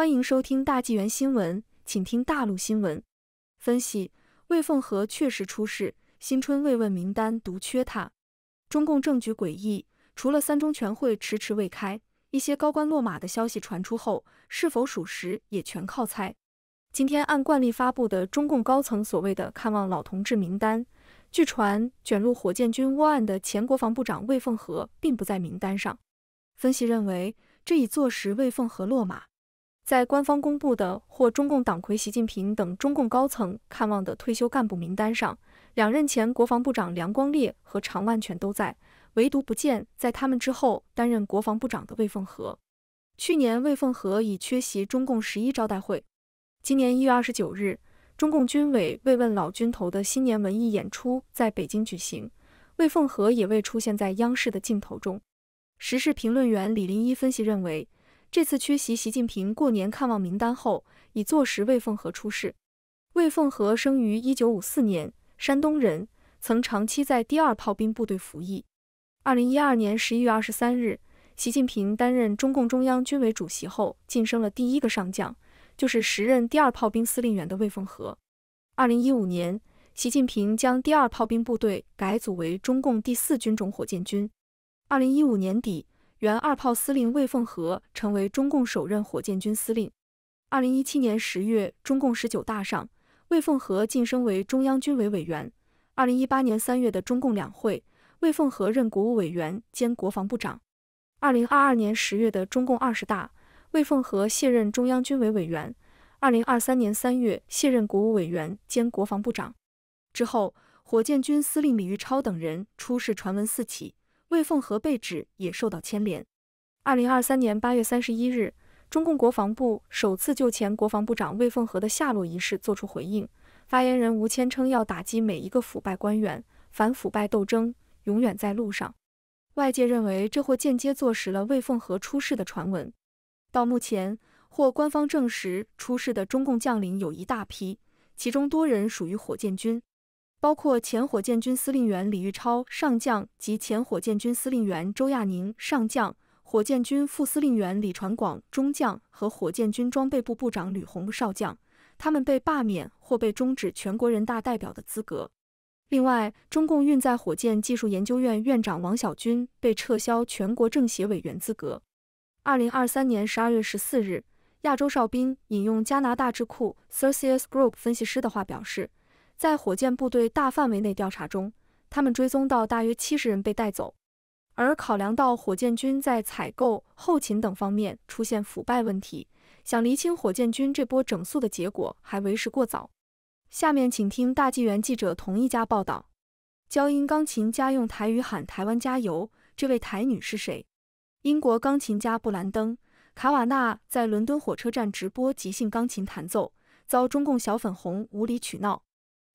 欢迎收听大纪元新闻，请听大陆新闻分析。魏凤和确实出事，新春慰问名单独缺他。中共政局诡异，除了三中全会迟迟未开，一些高官落马的消息传出后，是否属实也全靠猜。今天按惯例发布的中共高层所谓的看望老同志名单，据传卷入火箭军窝案的前国防部长魏凤和并不在名单上。分析认为，这已坐实魏凤和落马。在官方公布的或中共党魁习近平等中共高层看望的退休干部名单上，两任前国防部长梁光烈和常万全都在，唯独不见在他们之后担任国防部长的魏凤和。去年，魏凤和已缺席中共十一招待会。今年一月二十九日，中共军委慰问老军头的新年文艺演出在北京举行，魏凤和也未出现在央视的镜头中。时事评论员李林一分析认为。这次缺席习近平过年看望名单后，已坐实魏凤和出事。魏凤和生于一九五四年，山东人，曾长期在第二炮兵部队服役。二零一二年十一月二十三日，习近平担任中共中央军委主席后，晋升了第一个上将，就是时任第二炮兵司令员的魏凤和。二零一五年，习近平将第二炮兵部队改组为中共第四军种火箭军。二零一五年底。原二炮司令魏凤和成为中共首任火箭军司令。二零一七年十月，中共十九大上，魏凤和晋升为中央军委委员。二零一八年三月的中共两会，魏凤和任国务委员兼国防部长。二零二二年十月的中共二十大，魏凤和卸任中央军委委员。二零二三年三月卸任国务委员兼国防部长。之后，火箭军司令李玉超等人出事，传闻四起。魏凤和被指也受到牵连。二零二三年八月三十一日，中共国防部首次就前国防部长魏凤和的下落一事作出回应，发言人吴谦称要打击每一个腐败官员，反腐败斗争永远在路上。外界认为这或间接坐实了魏凤和出事的传闻。到目前，或官方证实出事的中共将领有一大批，其中多人属于火箭军。包括前火箭军司令员李玉超上将及前火箭军司令员周亚宁上将、火箭军副司令员李传广中将和火箭军装备部部长吕红少将，他们被罢免或被终止全国人大代表的资格。另外，中共运载火箭技术研究院院长王小军被撤销全国政协委员资格。二零二三年十二月十四日，亚洲哨兵引用加拿大智库 c e r c i u s Group 分析师的话表示。在火箭部队大范围内调查中，他们追踪到大约七十人被带走。而考量到火箭军在采购、后勤等方面出现腐败问题，想厘清火箭军这波整肃的结果还为时过早。下面请听大纪元记者同一家报道：交音钢琴家用台语喊“台湾加油”，这位台女是谁？英国钢琴家布兰登·卡瓦纳在伦敦火车站直播即兴钢琴弹奏，遭中共小粉红无理取闹。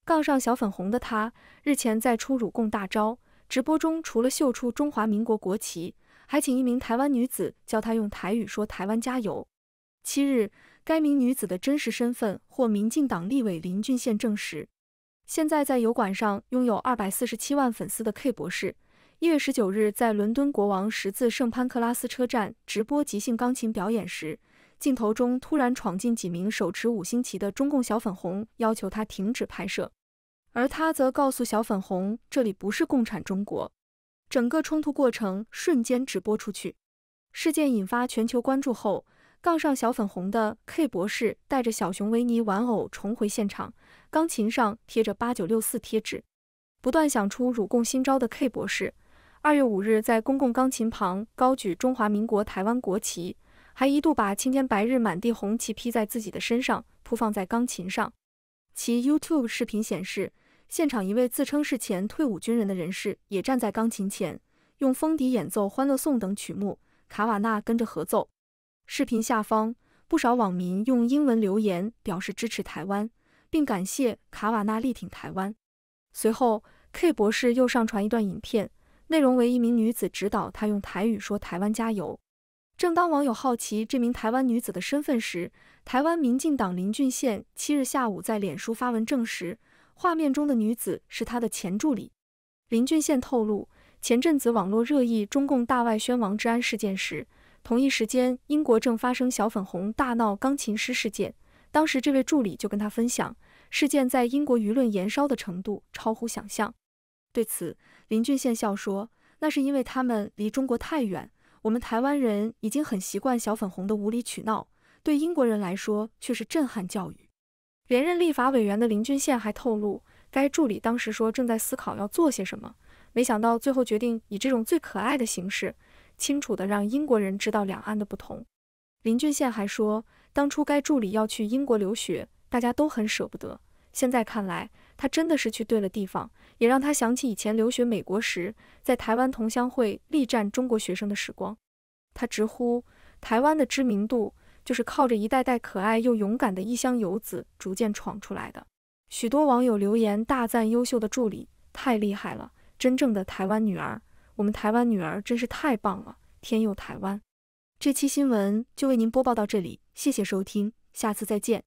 杠上小粉红的他，日前在出辱共大招直播中，除了秀出中华民国国旗，还请一名台湾女子教他用台语说“台湾加油”。七日，该名女子的真实身份获民进党立委林俊宪证实。现在在油管上拥有二百四十七万粉丝的 K 博士，一月十九日在伦敦国王十字圣潘克拉斯车站直播即兴钢琴表演时。镜头中突然闯进几名手持五星旗的中共小粉红，要求他停止拍摄，而他则告诉小粉红，这里不是共产中国。整个冲突过程瞬间直播出去，事件引发全球关注后，杠上小粉红的 K 博士带着小熊维尼玩偶重回现场，钢琴上贴着八九六四贴纸，不断想出辱共新招的 K 博士，二月五日在公共钢琴旁高举中华民国台湾国旗。还一度把青天白日满地红旗披在自己的身上，铺放在钢琴上。其 YouTube 视频显示，现场一位自称是前退伍军人的人士也站在钢琴前，用风笛演奏《欢乐颂》等曲目，卡瓦纳跟着合奏。视频下方，不少网民用英文留言表示支持台湾，并感谢卡瓦纳力挺台湾。随后，K 博士又上传一段影片，内容为一名女子指导他用台语说“台湾加油”。正当网友好奇这名台湾女子的身份时，台湾民进党林俊宪七日下午在脸书发文证实，画面中的女子是他的前助理。林俊宪透露，前阵子网络热议中共大外宣王治安事件时，同一时间英国正发生小粉红大闹钢琴师事件，当时这位助理就跟他分享，事件在英国舆论燃烧的程度超乎想象。对此，林俊宪笑说，那是因为他们离中国太远。我们台湾人已经很习惯小粉红的无理取闹，对英国人来说却是震撼教育。连任立法委员的林俊宪还透露，该助理当时说正在思考要做些什么，没想到最后决定以这种最可爱的形式，清楚的让英国人知道两岸的不同。林俊宪还说，当初该助理要去英国留学，大家都很舍不得。现在看来，他真的是去对了地方，也让他想起以前留学美国时，在台湾同乡会力战中国学生的时光。他直呼，台湾的知名度就是靠着一代代可爱又勇敢的异乡游子逐渐闯出来的。许多网友留言大赞优秀的助理太厉害了，真正的台湾女儿，我们台湾女儿真是太棒了，天佑台湾。这期新闻就为您播报到这里，谢谢收听，下次再见。